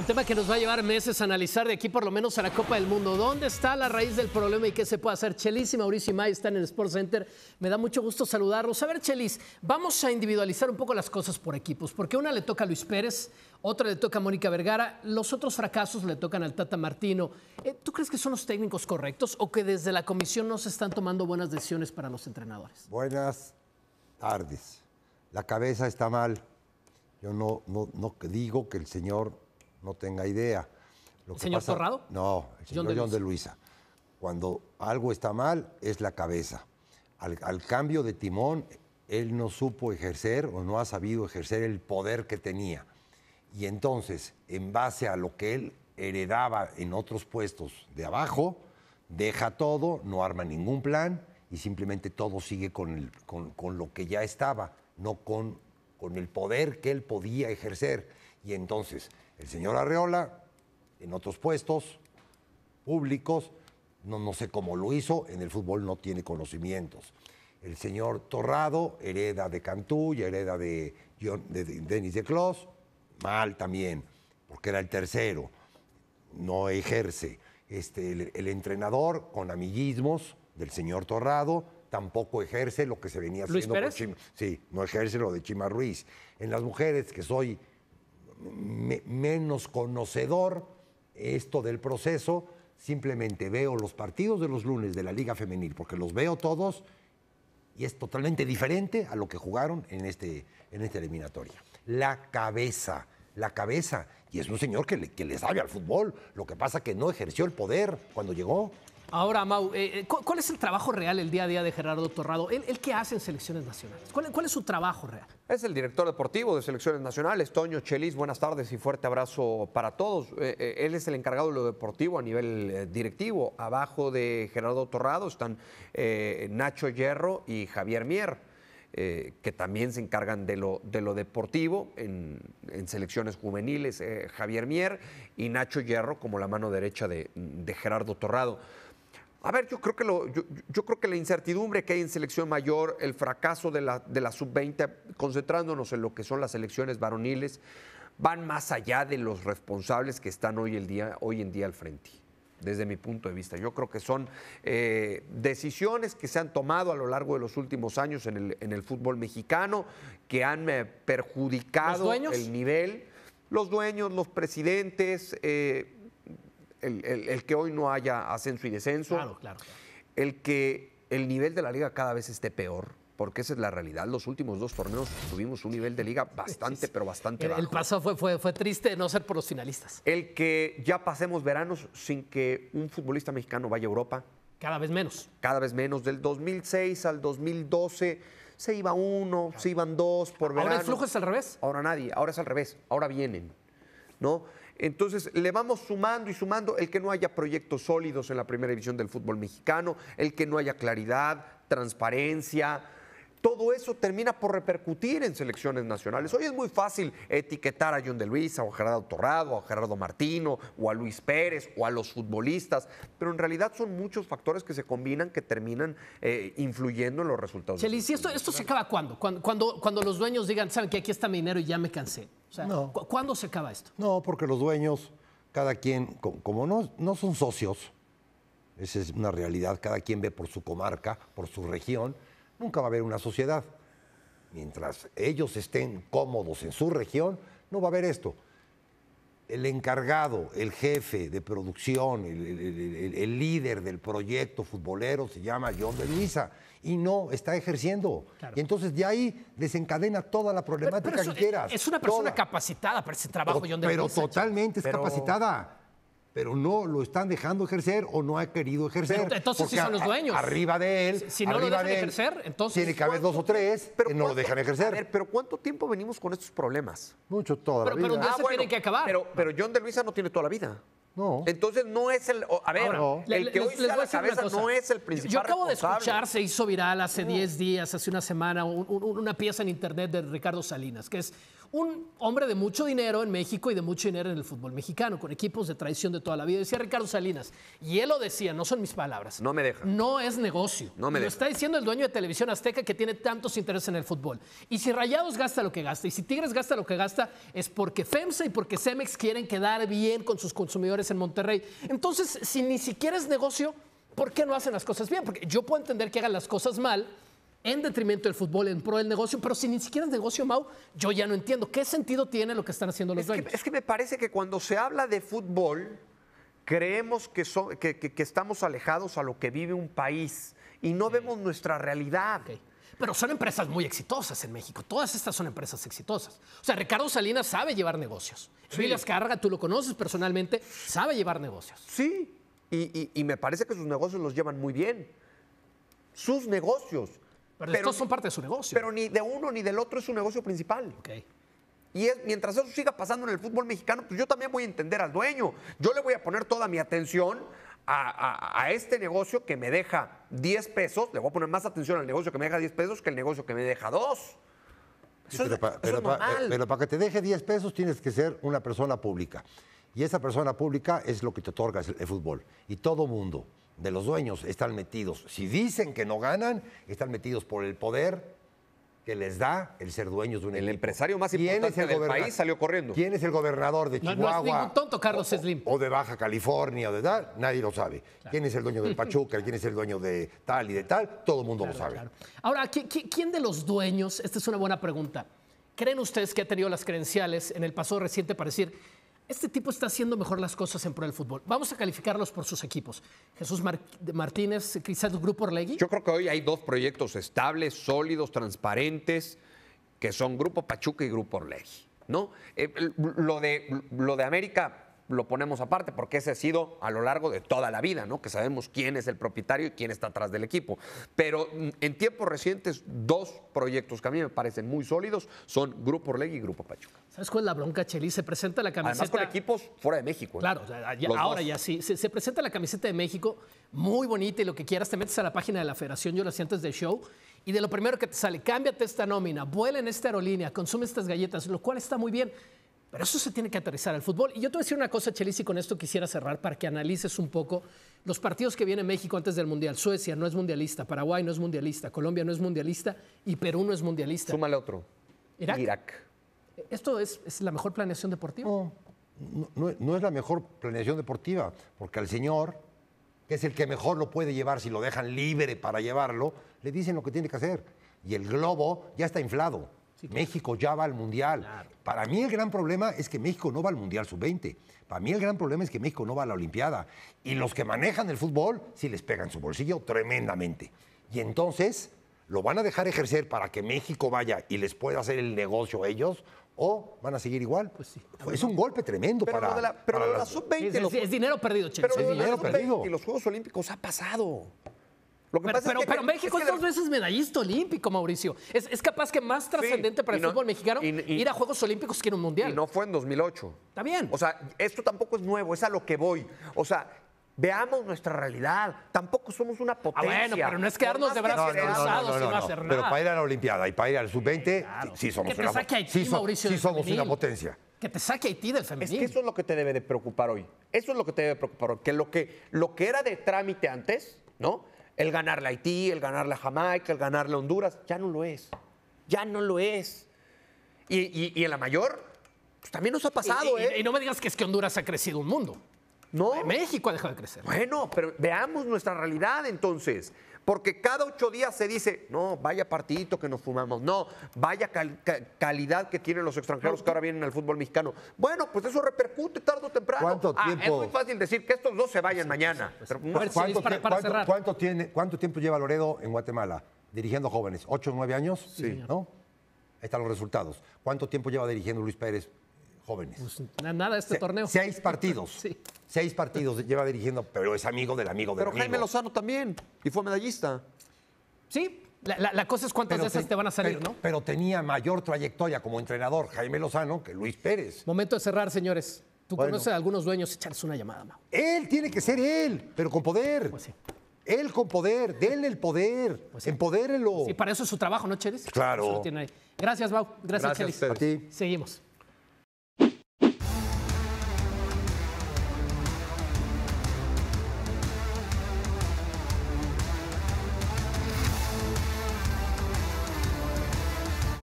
Un tema que nos va a llevar meses a analizar de aquí por lo menos a la Copa del Mundo. ¿Dónde está la raíz del problema y qué se puede hacer? Chelis y Mauricio y May están en el Sports Center. Me da mucho gusto saludarlos. A ver, Chelis, vamos a individualizar un poco las cosas por equipos, porque una le toca a Luis Pérez, otra le toca a Mónica Vergara, los otros fracasos le tocan al Tata Martino. Eh, ¿Tú crees que son los técnicos correctos o que desde la comisión no se están tomando buenas decisiones para los entrenadores? Buenas tardes. La cabeza está mal. Yo no digo que el señor no tenga idea. Lo ¿El señor Torrado? No, el señor John de, Luisa. Cuando algo está mal, es la cabeza. Al, cambio de timón, él no supo ejercer o no ha sabido ejercer el poder que tenía. Y entonces, en base a lo que él heredaba en otros puestos de abajo, deja todo, no arma ningún plan y simplemente todo sigue con lo que ya estaba, no con con el poder que él podía ejercer. Y entonces el señor Arreola, en otros puestos públicos, no, no sé cómo lo hizo, en el fútbol no tiene conocimientos. El señor Torrado hereda de Cantú y hereda de, Denis de Clos, mal también, porque era el tercero, no ejerce. Este, el entrenador con amiguismos del señor Torrado, tampoco ejerce lo que se venía haciendo por Sí, no ejerce lo de Chima Ruiz. En las mujeres, que soy menos conocedor esto del proceso, simplemente veo los partidos de los lunes de la Liga Femenil, porque los veo todos y es totalmente diferente a lo que jugaron en, este, en esta eliminatoria. La cabeza, la cabeza. Y es un señor que le, que le sabe al fútbol. Lo que pasa que no ejerció el poder cuando llegó. Ahora, Mau, eh, eh, ¿cuál es el trabajo real el día a día de Gerardo Torrado? ¿El, el qué hace en selecciones nacionales? ¿Cuál, es su trabajo real? Es el director deportivo de selecciones nacionales, Toño Chelis. Buenas tardes y fuerte abrazo para todos. Eh, él es el encargado de lo deportivo a nivel directivo. Abajo de Gerardo Torrado están Nacho Hierro y Javier Mier. que también se encargan de lo, de lo deportivo en, selecciones juveniles, Javier Mier y Nacho Hierro como la mano derecha de Gerardo Torrado. A ver, yo creo que, yo, creo que la incertidumbre que hay en selección mayor, el fracaso de la, de la sub-20, concentrándonos en lo que son las elecciones varoniles, van más allá de los responsables que están hoy, el día, hoy en día al frente, desde mi punto de vista. Yo creo que son eh, decisiones que se han tomado a lo largo de los últimos años en el, fútbol mexicano, que han eh, perjudicado el nivel. Los dueños, los presidentes. Eh, el, que hoy no haya ascenso y descenso, claro, claro, el que el nivel de la liga cada vez esté peor, porque esa es la realidad. Los últimos dos torneos tuvimos un nivel de liga bastante, pero bastante bajo. El paso fue, fue, fue triste no ser por los finalistas. El que ya pasemos veranos sin que un futbolista mexicano vaya a Europa. Cada vez menos. Cada vez menos. Del 2006 al 2012 se iba uno, se iban dos por verano. Ahora el flujo es al revés. Ahora nadie, ahora es al revés. Ahora vienen, ¿no? Entonces, le vamos sumando y sumando el que no haya proyectos sólidos en la primera división del fútbol mexicano, el que no haya claridad, transparencia, todo eso termina por repercutir en selecciones nacionales. Hoy es muy fácil etiquetar a John de Luis, a Gerardo Torrado, a Gerardo Martino, o a Luis Pérez, o a los futbolistas, pero en realidad son muchos factores que se combinan que terminan eh, influyendo en los resultados. ¿y esto, esto se acaba cuándo? cuando? Cuando, los dueños digan, saben que aquí está mi dinero y ya me cansé. ¿Cuándo se acaba esto? No, porque los dueños, cada quien, como no son socios, esa es una realidad, cada quien ve por su comarca, por su región, nunca va a haber una sociedad. Mientras ellos estén cómodos en su región, no va a haber esto. El encargado, el jefe de producción, el, líder del proyecto futbolero se llama John de Luisa y no está ejerciendo. Y entonces de ahí desencadena toda la problemática que quieras. Es una persona capacitada para ese trabajo, pero, John de Luisa. Pero totalmente es capacitada pero no lo están dejando ejercer o no ha querido ejercer. entonces sí son los dueños. arriba de él, si, no lo dejan ejercer, entonces tiene que haber dos o tres pero no lo dejan ejercer. pero ¿cuánto tiempo venimos con estos problemas? Mucho toda pero, la vida. Pero ah, se que acabar. Pero, pero John de Luisa no tiene toda la vida. No. Entonces no es el. A ver, el que hoy la cabeza no es el principal. Yo acabo de escuchar, se hizo viral hace 10 días, hace una semana, una pieza en internet de Ricardo Salinas, que es un hombre de mucho dinero en México y de mucho dinero en el fútbol mexicano, con equipos de traición de toda la vida. Decía Ricardo Salinas, y él lo decía, no son mis palabras. No me deja. No es negocio. No me deja. Lo está diciendo el dueño de Televisión Azteca que tiene tantos intereses en el fútbol. Y si Rayados gasta lo que gasta, y si Tigres gasta lo que gasta, es porque FEMSA y porque CEMEX quieren quedar bien con sus consumidores en Monterrey. Entonces, si ni siquiera es negocio, ¿por qué no hacen las cosas bien? Porque yo puedo entender que hagan las cosas mal en detrimento del fútbol, en pro del negocio, pero si ni siquiera es negocio, Mau, yo ya no entiendo. ¿Qué sentido tiene lo que están haciendo los es dueños? Que, es que me parece que cuando se habla de fútbol, creemos que, que, estamos alejados a lo que vive un país y no vemos nuestra realidad pero son empresas muy exitosas en México. Todas estas son empresas exitosas. O sea, Ricardo Salinas sabe llevar negocios. Emilio Carga, tú lo conoces personalmente, sabe llevar negocios. Sí, y, me parece que sus negocios los llevan muy bien. Sus negocios. Pero, estos son parte de su negocio. Pero ni de uno ni del otro es su negocio principal. Ok. Y mientras eso siga pasando en el fútbol mexicano, pues yo también voy a entender al dueño. Yo le voy a poner toda mi atención a, este negocio que me deja 10 pesos, le voy a poner más atención al negocio que me deja 10 pesos que el negocio que me deja 2. Eh, pero, para que te deje 10 pesos tienes que ser una persona pública. Y esa persona pública es lo que te otorga el, el fútbol. Y todo mundo de los dueños están metidos. Si dicen que no ganan, están metidos por el poder, les da el ser dueños de un el El empresario más importante del país salió corriendo. ¿Quién es el gobernador de Chihuahua? No, tonto, Carlos Slim. O, de Baja California o de tal, nadie lo sabe. ¿Quién es el dueño del Pachuca? ¿Quién es el dueño de tal y de tal? Todo el mundo lo sabe. Ahora, ¿quién de los dueños? Esta es una buena pregunta. ¿Creen ustedes que ha tenido las credenciales en el pasado reciente para decir este tipo está haciendo mejor las cosas en pro del fútbol. Vamos a calificarlos por sus equipos. Jesús Martínez, quizás Grupo Orlegui. Yo creo que hoy hay dos proyectos estables, sólidos, transparentes, que son Grupo Pachuca y Grupo Orlegui. ¿no? Eh, lo, de, lo de América lo ponemos aparte, porque ese ha sido a lo largo de toda la vida, ¿no? Que sabemos quién es el propietario y quién está atrás del equipo. Pero mm, en tiempos recientes, dos proyectos que a mí me parecen muy sólidos son Grupo Orlegui y Grupo Pachuca. ¿Sabes cuál es la bronca, Cheli? Se presenta la camiseta. Además, con equipos fuera de México. ¿eh? Claro, ahora ya sí. Se, presenta la camiseta de México, muy bonita y lo que quieras. Te metes a la página de la Federación, yo lo hacía antes del show, y de lo primero que te sale, cámbiate esta nómina, vuela en esta aerolínea, consume estas galletas, lo cual está muy bien pero eso se tiene que aterrizar al fútbol. Y yo te voy a decir una cosa, Chelis, y con esto quisiera cerrar para que analices un poco los partidos que viene México antes del Mundial. Suecia no es mundialista, Paraguay no es mundialista, Colombia no es mundialista y Perú no es mundialista. Súmale otro. Irak. Irak. ¿Esto es, la mejor planeación deportiva? no, no es la mejor planeación deportiva, porque al señor, que es el que mejor lo puede llevar si lo dejan libre para llevarlo, le dicen lo que tiene que hacer. Y el globo ya está inflado. México ya va al Mundial. Para mí el gran problema es que México no va al Mundial sub-20. Para mí el gran problema es que México no va a la Olimpiada. Y los que manejan el fútbol si les pegan su bolsillo tremendamente. Y entonces, ¿lo van a dejar ejercer para que México vaya y les pueda hacer el negocio ellos? ¿O van a seguir igual? Pues sí. Es un golpe tremendo para. la, pero la sub-20. Es, dinero perdido, Pero dinero perdido. Y los Juegos Olímpicos ha pasado pero, México es, dos veces medallista olímpico, Mauricio. Es, capaz que más trascendente para el fútbol mexicano ir a Juegos Olímpicos que en un mundial. Y no fue en 2008. Está bien. O sea, esto tampoco es nuevo, es a lo que voy. O sea, veamos nuestra realidad. Tampoco somos una ah, potencia. bueno, pero no es quedarnos de brazos cruzados y no hacer nada. Pero para ir a la Olimpiada y para ir al sub-20, sí, somos, una, sí, somos una potencia. Que te saque Haití del feminismo Es que eso es lo que te debe de preocupar hoy. Eso es lo que te debe de preocupar hoy. Que lo que, lo que era de trámite antes, ¿no? El ganarle la Haití, el ganar la Jamaica, el ganarle a Honduras, ya no lo es. Ya no lo es. Y, y, la mayor, pues también nos ha pasado, Y ¿eh? no me digas que es que Honduras ha crecido un mundo. No. México ha dejado de crecer. Bueno, pero veamos nuestra realidad entonces. Porque cada ocho días se dice, no, vaya partidito que nos fumamos, no, vaya calidad que tienen los extranjeros que ahora vienen al fútbol mexicano. Bueno, pues eso repercute tarde o temprano. ¿Cuánto ah, es muy fácil decir que estos dos se vayan mañana. ¿cuánto, tiempo lleva Loredo en Guatemala dirigiendo jóvenes? ¿Ocho o nueve años? Sí. ¿No? Ahí están los resultados. ¿Cuánto tiempo lleva dirigiendo Luis Pérez? jóvenes. Pues, nada este torneo. Seis partidos. Seis partidos lleva dirigiendo, pero es amigo del amigo del pero Pero Jaime Lozano también, y fue medallista. Sí, la, cosa es cuántas veces te, van a salir, ¿no? Pero tenía mayor trayectoria como entrenador Jaime Lozano que Luis Pérez. Momento de cerrar, señores. Tú conoces a algunos dueños, echarse una llamada, Mau. Él tiene que ser él, pero con poder. Pues él con poder, denle el poder, pues sí. empodérelo. Y para eso es su trabajo, ¿no, Chérez? Claro. Gracias, Bau. Gracias, Gracias A ti. Seguimos.